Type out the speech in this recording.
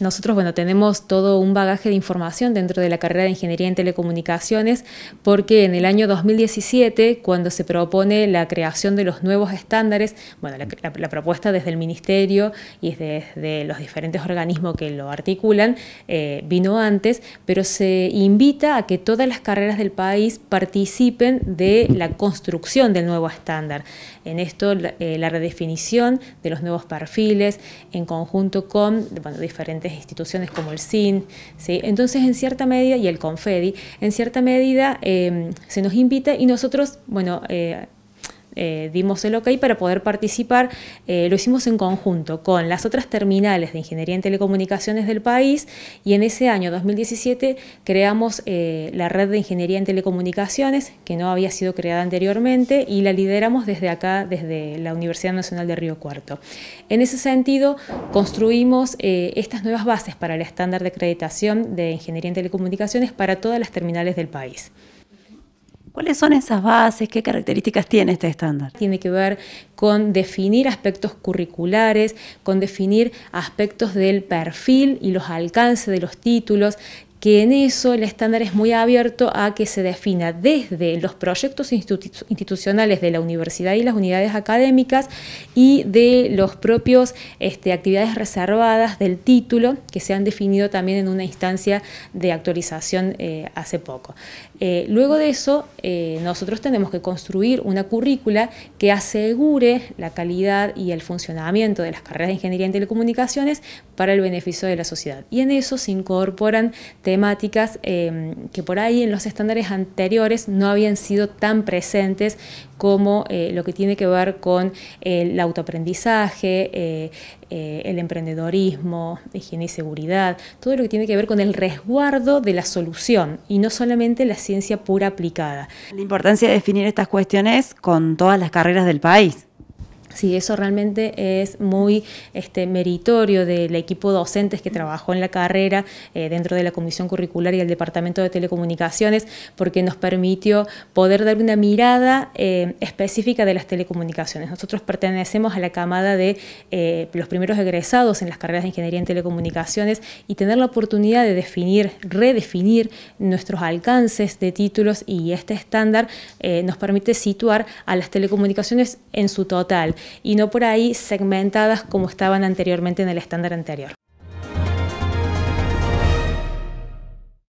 Nosotros, bueno, tenemos todo un bagaje de información dentro de la carrera de Ingeniería en Telecomunicaciones porque en el año 2017, cuando se propone la creación de los nuevos estándares, bueno, la, propuesta desde el Ministerio y desde los diferentes organismos que lo articulan, eh, vino antes, pero se invita a que todas las carreras del país participen de la construcción del nuevo estándar. En esto, la, eh, redefinición de los nuevos perfiles en conjunto con diferentes instituciones como el CIN, ¿sí? entonces en cierta medida, y el CONFEDI, en cierta medida eh, se nos invita y nosotros, bueno, eh, eh, dimos el ok para poder participar, eh, lo hicimos en conjunto con las otras terminales de ingeniería en telecomunicaciones del país y en ese año 2017 creamos eh, la red de ingeniería en telecomunicaciones que no había sido creada anteriormente y la lideramos desde acá, desde la Universidad Nacional de Río Cuarto. En ese sentido construimos estas nuevas bases para el estándar de acreditación de ingeniería en telecomunicaciones para todas las terminales del país. ¿Cuáles son esas bases? ¿Qué características tiene este estándar? Tiene que ver con definir aspectos curriculares, con definir aspectos del perfil y los alcances de los títulos, que en eso el estándar es muy abierto a que se defina desde los proyectos institucionales de la universidad y las unidades académicas y de los propios este, actividades reservadas del título que se han definido también en una instancia de actualización eh, hace poco. Eh, luego de eso, eh, nosotros tenemos que construir una currícula que asegure la calidad y el funcionamiento de las carreras de Ingeniería en Telecomunicaciones para el beneficio de la sociedad. Y en eso se incorporan temáticas eh, que por ahí en los estándares anteriores no habían sido tan presentes como eh, lo que tiene que ver con el autoaprendizaje, eh, el emprendedorismo, higiene y seguridad, todo lo que tiene que ver con el resguardo de la solución y no solamente la ciencia pura aplicada. La importancia de definir estas cuestiones con todas las carreras del país. Sí, eso realmente es muy este, meritorio del equipo docentes que trabajó en la carrera eh, dentro de la Comisión Curricular y el Departamento de Telecomunicaciones, porque nos permitió poder dar una mirada eh, específica de las telecomunicaciones. Nosotros pertenecemos a la camada de eh, los primeros egresados en las carreras de Ingeniería en Telecomunicaciones y tener la oportunidad de definir, redefinir nuestros alcances de títulos y este estándar nos permite situar a las telecomunicaciones en su total y no por ahí segmentadas como estaban anteriormente en el estándar anterior.